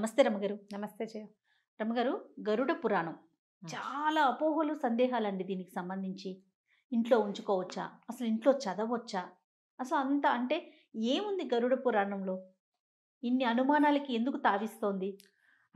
నమస్తే రమగారు నమస్తే జయ రమగారు గరుడ పురాణం చాలా అపోహలు సందేహాలండి దీనికి సంబంధించి ఇంట్లో ఉంచుకోవచ్చా అసలు ఇంట్లో చదవచ్చా అసలు అంత అంటే ఏముంది గరుడ పురాణంలో ఇన్ని అనుమానాలకి ఎందుకు తావిస్తోంది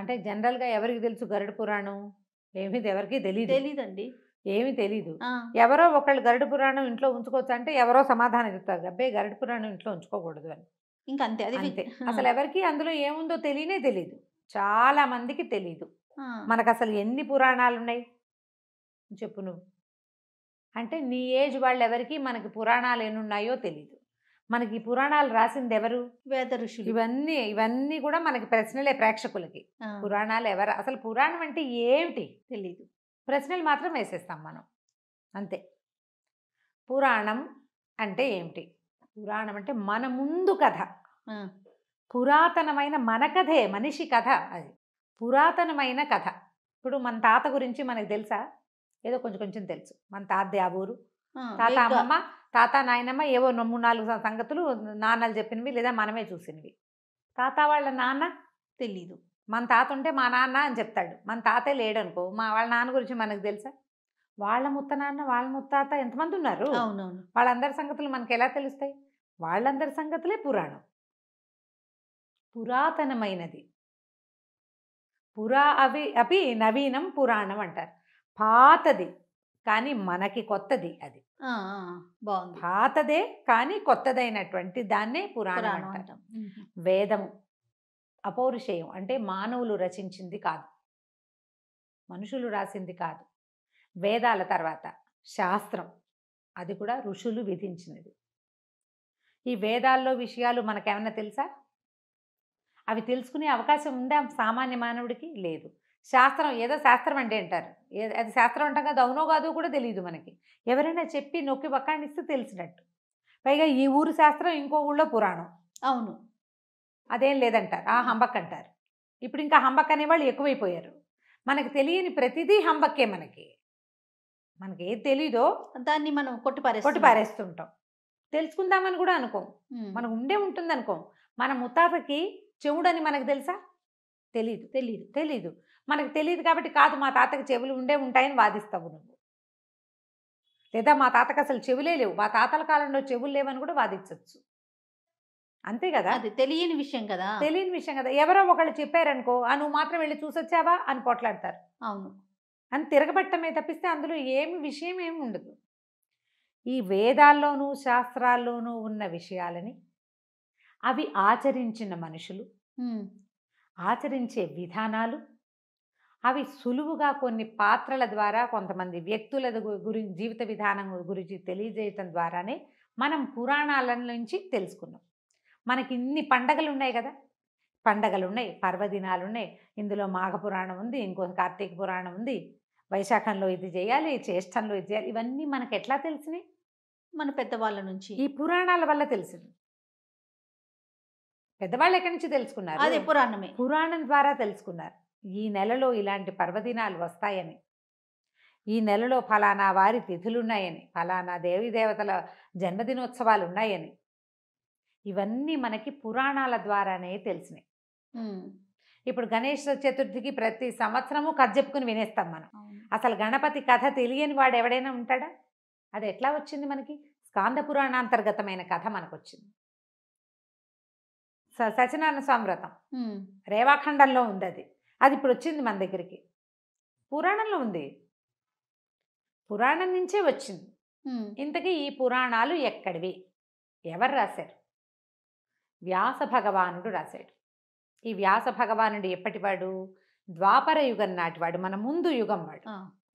అంటే జనరల్గా ఎవరికి తెలుసు గరుడ పురాణం ఏమీ ఎవరికి తెలియదు తెలియదండి ఏమీ తెలీదు ఎవరో ఒకళ్ళు గరుడ పురాణం ఇంట్లో ఉంచుకోవచ్చు అంటే ఎవరో సమాధానం చెప్తారు అబ్బాయి గరుడ పురాణం ఇంట్లో ఉంచుకోకూడదు అని అంతే అది అంతే అసలు ఎవరికి అందులో ఏముందో తెలియనే తెలియదు చాలా మందికి తెలీదు మనకు అసలు ఎన్ని పురాణాలు ఉన్నాయి చెప్పు నువ్వు అంటే నీ ఏజ్ వాళ్ళు ఎవరికి మనకి పురాణాలు ఉన్నాయో తెలియదు మనకి పురాణాలు రాసింది ఎవరు వేద ఋషులు ఇవన్నీ ఇవన్నీ కూడా మనకి ప్రశ్నలే ప్రేక్షకులకి పురాణాలు ఎవరు అసలు పురాణం అంటే ఏమిటి తెలియదు ప్రశ్నలు మాత్రం వేసేస్తాం మనం అంతే పురాణం అంటే ఏమిటి పురాణం అంటే మన ముందు కథ పురాతనమైన మన కథే మనిషి కథ అది పురాతనమైన కథ ఇప్పుడు మన తాత గురించి మనకు తెలుసా ఏదో కొంచెం కొంచెం తెలుసు మన తాత ఆ ఊరు తాత అమ్మమ్మ తాత నాయనమ్మ ఏవో మూడు నాలుగు సంగతులు నాన్నలు చెప్పినవి లేదా మనమే చూసినవి తాత వాళ్ళ నాన్న తెలీదు మన తాత ఉంటే మా నాన్న అని చెప్తాడు మన తాతే లేడనుకో మా వాళ్ళ నాన్న గురించి మనకు తెలుసా వాళ్ళ ముత్తనాన్న వాళ్ళ ముత్తాత ఎంతమంది ఉన్నారు అవునవును వాళ్ళందరి సంగతులు మనకి ఎలా తెలుస్తాయి వాళ్ళందరి సంగతులే పురాణం పురాతనమైనది పురా అవి అవి నవీనం పురాణం అంటారు పాతది కానీ మనకి కొత్తది అది బాగుంది పాతదే కానీ కొత్తదైనటువంటి దాన్నే పురాణం అంటారు వేదము అపౌరుషేయం అంటే మానవులు రచించింది కాదు మనుషులు రాసింది కాదు వేదాల తర్వాత శాస్త్రం అది కూడా ఋషులు విధించినది ఈ వేదాల్లో విషయాలు మనకేమైనా తెలుసా అవి తెలుసుకునే అవకాశం ఉందా సామాన్య మానవుడికి లేదు శాస్త్రం ఏదో శాస్త్రం అంటే అంటారు అది శాస్త్రం అంటాం కదా అవునో కాదో కూడా తెలియదు మనకి ఎవరైనా చెప్పి నొక్కి పక్కానిస్తే తెలిసినట్టు పైగా ఈ ఊరు శాస్త్రం ఇంకో ఊళ్ళో పురాణం అవును అదేం లేదంటారు ఆ హంబక్ అంటారు ఇప్పుడు ఇంకా హంబక్ అనేవాళ్ళు ఎక్కువైపోయారు మనకు తెలియని ప్రతిదీ హంబక్కే మనకి మనకి ఏది తెలీదో దాన్ని మనం కొట్టిపారే కొట్టిపారేస్తుంటాం తెలుసుకుందామని కూడా అనుకోం మనకు ఉండే ఉంటుంది అనుకోం మన ముతాతకి చెవుడని మనకు తెలుసా తెలీదు తెలీదు తెలీదు మనకు తెలియదు కాబట్టి కాదు మా తాతకి చెవులు ఉండే ఉంటాయని వాదిస్తావు నువ్వు లేదా మా తాతకు అసలు చెవులే లేవు మా తాతల కాలంలో చెవులు లేవని కూడా వాదించవచ్చు అంతే కదా అది తెలియని విషయం కదా తెలియని విషయం కదా ఎవరో ఒకళ్ళు చెప్పారనుకో ఆ నువ్వు మాత్రం వెళ్ళి చూసొచ్చావా అని పోట్లాడతారు అవును అని తిరగబెట్టమే తప్పిస్తే అందులో ఏమి విషయం ఏమి ఉండదు ఈ వేదాల్లోనూ శాస్త్రాల్లోనూ ఉన్న విషయాలని అవి ఆచరించిన మనుషులు ఆచరించే విధానాలు అవి సులువుగా కొన్ని పాత్రల ద్వారా కొంతమంది వ్యక్తుల గురించి జీవిత విధానం గురించి తెలియజేయటం ద్వారానే మనం పురాణాల నుంచి తెలుసుకున్నాం మనకి ఇన్ని పండగలు ఉన్నాయి కదా పండగలు ఉన్నాయి పర్వదినాలు ఉన్నాయి ఇందులో మాఘ పురాణం ఉంది ఇంకో కార్తీక పురాణం ఉంది వైశాఖంలో ఇది చేయాలి చేష్టంలో ఇది చేయాలి ఇవన్నీ మనకు ఎట్లా తెలిసినాయి మన పెద్దవాళ్ళ నుంచి ఈ పురాణాల వల్ల తెలిసింది పెద్దవాళ్ళు ఎక్కడి నుంచి తెలుసుకున్నారు అదే పురాణమే పురాణం ద్వారా తెలుసుకున్నారు ఈ నెలలో ఇలాంటి పర్వదినాలు వస్తాయని ఈ నెలలో ఫలానా వారి తిథులు ఉన్నాయని ఫలానా దేవి దేవతల జన్మదినోత్సవాలు ఉన్నాయని ఇవన్నీ మనకి పురాణాల ద్వారానే తెలిసినాయి ఇప్పుడు గణేష్ చతుర్థికి ప్రతి సంవత్సరము కథ చెప్పుకుని వినేస్తాం మనం అసలు గణపతి కథ తెలియని వాడు ఎవడైనా ఉంటాడా అది ఎట్లా వచ్చింది మనకి స్కాంద పురాణాంతర్గతమైన కథ మనకు వచ్చింది సత్యనారాయణ స్వామి వ్రతం రేవాఖండంలో ఉంది అది అది ఇప్పుడు వచ్చింది మన దగ్గరికి పురాణంలో ఉంది పురాణం నుంచే వచ్చింది ఇంతకీ ఈ పురాణాలు ఎక్కడివి ఎవరు రాశారు వ్యాస భగవానుడు రాశాడు ఈ వ్యాస భగవానుడు ఎప్పటివాడు ద్వాపర యుగం నాటివాడు మన ముందు యుగం వాడు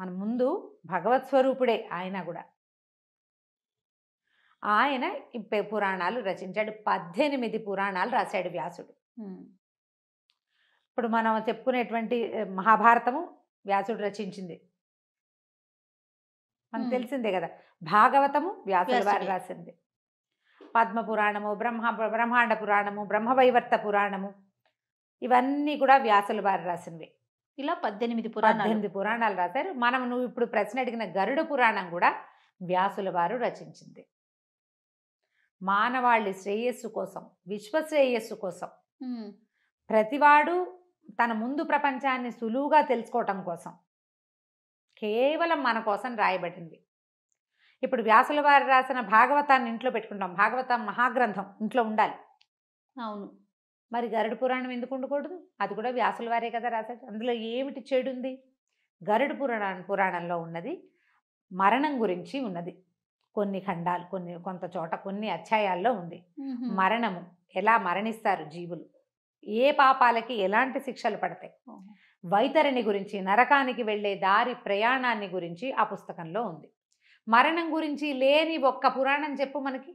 మన ముందు భగవత్ స్వరూపుడే ఆయన కూడా ఆయన పురాణాలు రచించాడు పద్దెనిమిది పురాణాలు రాశాడు వ్యాసుడు ఇప్పుడు మనం చెప్పుకునేటువంటి మహాభారతము వ్యాసుడు రచించింది మనకు తెలిసిందే కదా భాగవతము వ్యాసుడు వారు రాసింది పద్మ పురాణము బ్రహ్మ బ్రహ్మాండ పురాణము బ్రహ్మవైవర్త పురాణము ఇవన్నీ కూడా వ్యాసుల వారు రాసినవి ఇలా పద్దెనిమిది పురాణాలు పద్దెనిమిది పురాణాలు రాశారు మనం నువ్వు ఇప్పుడు ప్రశ్న అడిగిన గరుడ పురాణం కూడా వ్యాసుల వారు రచించింది మానవాళి శ్రేయస్సు కోసం విశ్వశ్రేయస్సు కోసం ప్రతివాడు తన ముందు ప్రపంచాన్ని సులువుగా తెలుసుకోవటం కోసం కేవలం మన కోసం రాయబడింది ఇప్పుడు వ్యాసుల వారు రాసిన భాగవతాన్ని ఇంట్లో పెట్టుకుంటాం భాగవతం మహాగ్రంథం ఇంట్లో ఉండాలి అవును మరి గరుడు పురాణం ఎందుకు ఉండకూడదు అది కూడా వ్యాసుల వారే కదా రాశాడు అందులో ఏమిటి చెడుంది గరుడు పురాణ పురాణంలో ఉన్నది మరణం గురించి ఉన్నది కొన్ని ఖండాలు కొన్ని కొంత చోట కొన్ని అధ్యాయాల్లో ఉంది మరణము ఎలా మరణిస్తారు జీవులు ఏ పాపాలకి ఎలాంటి శిక్షలు పడతాయి వైతరిని గురించి నరకానికి వెళ్ళే దారి ప్రయాణాన్ని గురించి ఆ పుస్తకంలో ఉంది మరణం గురించి లేని ఒక్క పురాణం చెప్పు మనకి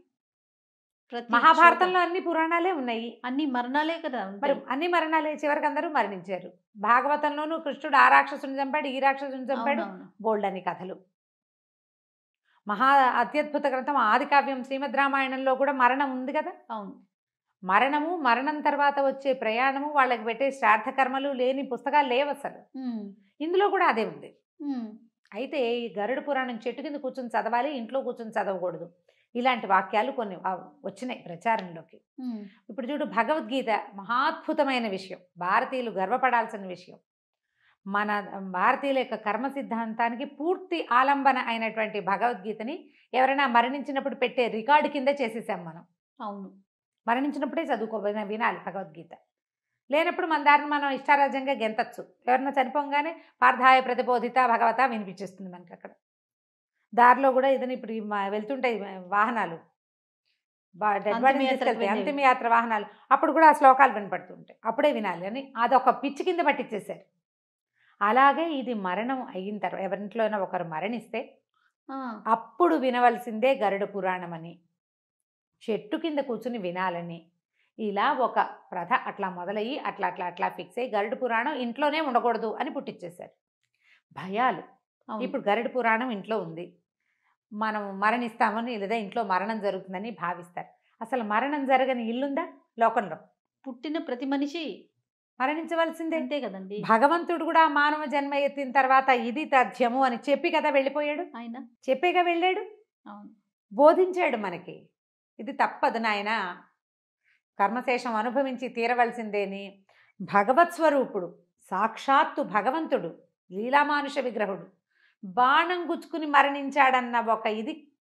మహాభారతంలో అన్ని పురాణాలే ఉన్నాయి అన్ని మరణాలే కదా మరి అన్ని మరణాలే చివరికి అందరూ మరణించారు భాగవతంలోనూ కృష్ణుడు ఆ రాక్షసుని చంపాడు ఈ రాక్షసుని చంపాడు బోల్డ్ అని కథలు మహా అత్యద్భుత గ్రంథం ఆది కావ్యం శ్రీమద్ రామాయణంలో కూడా మరణం ఉంది కదా అవును మరణము మరణం తర్వాత వచ్చే ప్రయాణము వాళ్ళకి పెట్టే శ్రార్థ కర్మలు లేని పుస్తకాలు లేవు అసలు ఇందులో కూడా అదే ఉంది అయితే ఈ గరుడు పురాణం చెట్టు కింద కూర్చొని చదవాలి ఇంట్లో కూర్చొని చదవకూడదు ఇలాంటి వాక్యాలు కొన్ని వచ్చినాయి ప్రచారంలోకి ఇప్పుడు చూడు భగవద్గీత మహాద్భుతమైన విషయం భారతీయులు గర్వపడాల్సిన విషయం మన భారతీయుల యొక్క కర్మ సిద్ధాంతానికి పూర్తి ఆలంబన అయినటువంటి భగవద్గీతని ఎవరైనా మరణించినప్పుడు పెట్టే రికార్డు కింద చేసేసాం మనం అవును మరణించినప్పుడే చదువుకో వినాలి భగవద్గీత లేనప్పుడు మన దారిని మనం ఇష్టారాజ్యంగా గెంతచ్చు ఎవరైనా చనిపోగానే పార్థాయ ప్రతిబోధిత భగవత వినిపించేస్తుంది మనకి అక్కడ దారిలో కూడా ఏదైనా ఇప్పుడు వెళ్తుంటాయి వాహనాలు అంతిమయాత్ర వాహనాలు అప్పుడు కూడా ఆ శ్లోకాలు వినపడుతుంటాయి అప్పుడే వినాలి అని అదొక పిచ్చి కింద పట్టించేశారు అలాగే ఇది మరణం అయిన తర్వాత ఎవరింట్లోనైనా ఒకరు మరణిస్తే అప్పుడు వినవలసిందే గరుడ పురాణం అని చెట్టు కింద కూర్చుని వినాలని ఇలా ఒక ప్రథ అట్లా మొదలయ్యి అట్లా అట్లా అట్లా ఫిక్స్ అయ్యి గరుడ పురాణం ఇంట్లోనే ఉండకూడదు అని పుట్టించేశారు భయాలు ఇప్పుడు గరుడ పురాణం ఇంట్లో ఉంది మనం మరణిస్తామని లేదా ఇంట్లో మరణం జరుగుతుందని భావిస్తారు అసలు మరణం జరగని ఇల్లుందా లోకంలో పుట్టిన ప్రతి మనిషి మరణించవలసిందే అంతే కదండి భగవంతుడు కూడా మానవ జన్మ ఎత్తిన తర్వాత ఇది తథ్యము అని చెప్పి కదా వెళ్ళిపోయాడు ఆయన చెప్పేగా వెళ్ళాడు అవును బోధించాడు మనకి ఇది తప్పదు నాయన కర్మశేషం అనుభవించి తీరవలసిందేని భగవత్ స్వరూపుడు సాక్షాత్తు భగవంతుడు లీలామానుష విగ్రహుడు బాణం గుచ్చుకుని మరణించాడన్న ఒక ఇది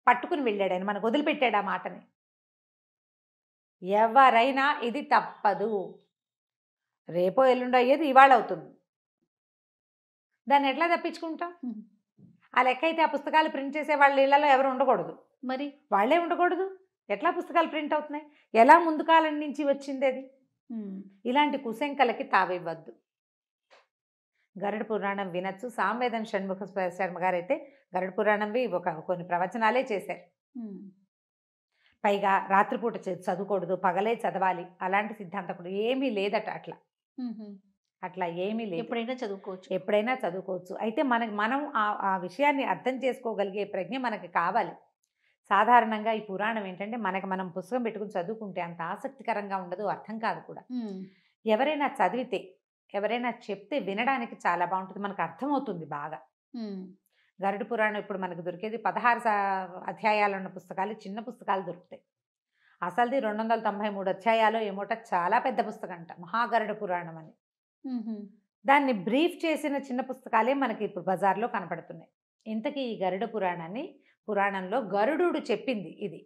పట్టుకుని వెళ్ళాడు ఆయన మనకు వదిలిపెట్టాడు ఆ మాటని ఎవరైనా ఇది తప్పదు రేపో ఎల్లుండో అయ్యేది ఇవాళ అవుతుంది దాన్ని ఎట్లా తప్పించుకుంటాం ఆ లెక్క అయితే ఆ పుస్తకాలు ప్రింట్ చేసే వాళ్ళ ఇళ్లలో ఎవరు ఉండకూడదు మరి వాళ్ళే ఉండకూడదు ఎట్లా పుస్తకాలు ప్రింట్ అవుతున్నాయి ఎలా ముందు కాలం నుంచి వచ్చింది అది ఇలాంటి కుశంకలకి తావివ్వద్దు గరుడ పురాణం వినొచ్చు సామవేదం షణ్ముఖ శర్మ గారు అయితే గరుడ పురాణంవి ఒక కొన్ని ప్రవచనాలే చేశారు పైగా రాత్రిపూట చదువుకూడదు పగలే చదవాలి అలాంటి సిద్ధాంతకుడు ఏమీ లేదట అట్లా అట్లా ఏమీ లేదు ఎప్పుడైనా చదువుకోవచ్చు ఎప్పుడైనా చదువుకోవచ్చు అయితే మనకి మనం ఆ విషయాన్ని అర్థం చేసుకోగలిగే ప్రజ్ఞ మనకి కావాలి సాధారణంగా ఈ పురాణం ఏంటంటే మనకి మనం పుస్తకం పెట్టుకుని చదువుకుంటే అంత ఆసక్తికరంగా ఉండదు అర్థం కాదు కూడా ఎవరైనా చదివితే ఎవరైనా చెప్తే వినడానికి చాలా బాగుంటుంది మనకు అర్థమవుతుంది బాగా గరుడ పురాణం ఇప్పుడు మనకు దొరికేది పదహారు అధ్యాయాలు ఉన్న పుస్తకాలు చిన్న పుస్తకాలు దొరుకుతాయి అసలుది రెండు వందల తొంభై మూడు అధ్యాయాలు ఏమోట చాలా పెద్ద పుస్తకం అంట మహాగరుడ పురాణం అని దాన్ని బ్రీఫ్ చేసిన చిన్న పుస్తకాలే మనకి ఇప్పుడు బజార్లో కనపడుతున్నాయి ఇంతకీ ఈ గరుడ పురాణాన్ని పురాణంలో గరుడు చెప్పింది ఇది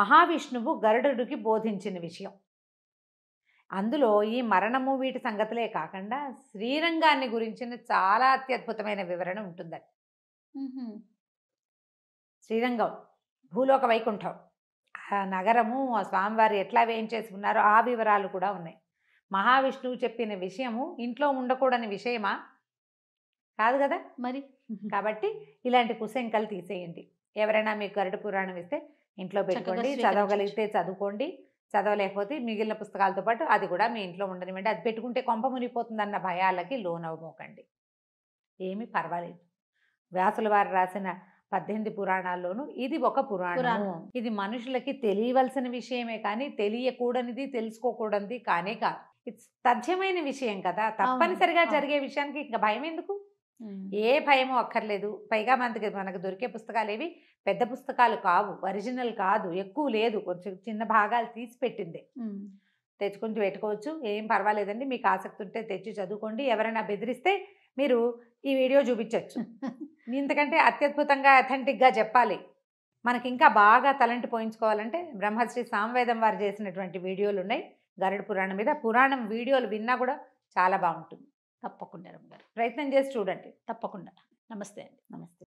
మహావిష్ణువు గరుడుకి బోధించిన విషయం అందులో ఈ మరణము వీటి సంగతులే కాకుండా శ్రీరంగాన్ని గురించిన చాలా అత్యద్భుతమైన వివరణ ఉంటుందండి శ్రీరంగం భూలోక వైకుంఠం ఆ నగరము ఆ స్వామివారు ఎట్లా వేయించేసుకున్నారో ఆ వివరాలు కూడా ఉన్నాయి మహావిష్ణువు చెప్పిన విషయము ఇంట్లో ఉండకూడని విషయమా కాదు కదా మరి కాబట్టి ఇలాంటి కుశంకలు తీసేయండి ఎవరైనా మీకు గరుడు పురాణం ఇస్తే ఇంట్లో పెట్టుకోండి చదవగలిగితే చదువుకోండి చదవలేకపోతే మిగిలిన పుస్తకాలతో పాటు అది కూడా మీ ఇంట్లో ఉండనివ్వండి అది పెట్టుకుంటే కొంప మునిగిపోతుందన్న భయాలకి లోన్ అవ్వమోకండి ఏమీ పర్వాలేదు వ్యాసుల వారు రాసిన పద్దెనిమిది పురాణాల్లోనూ ఇది ఒక పురాణం ఇది మనుషులకి తెలియవలసిన విషయమే కానీ తెలియకూడనిది తెలుసుకోకూడనిది కానే కాదు తథ్యమైన విషయం కదా తప్పనిసరిగా జరిగే విషయానికి ఇంకా భయం ఎందుకు ఏ భయము అక్కర్లేదు పైగా మనకి మనకు దొరికే పుస్తకాలు ఏవి పెద్ద పుస్తకాలు కావు ఒరిజినల్ కాదు ఎక్కువ లేదు కొంచెం చిన్న భాగాలు తీసి పెట్టింది తెచ్చుకుంటూ పెట్టుకోవచ్చు ఏం పర్వాలేదండి మీకు ఆసక్తి ఉంటే తెచ్చి చదువుకోండి ఎవరైనా బెదిరిస్తే మీరు ఈ వీడియో చూపించవచ్చు ఇంతకంటే అత్యద్భుతంగా అథెంటిక్గా చెప్పాలి మనకి ఇంకా బాగా తలంటి పోయించుకోవాలంటే బ్రహ్మశ్రీ సామవేదం వారు చేసినటువంటి వీడియోలు ఉన్నాయి గరుడ పురాణం మీద పురాణం వీడియోలు విన్నా కూడా చాలా బాగుంటుంది తప్పకుండా రమ్మ ప్రయత్నం చేసి చూడండి తప్పకుండా నమస్తే అండి నమస్తే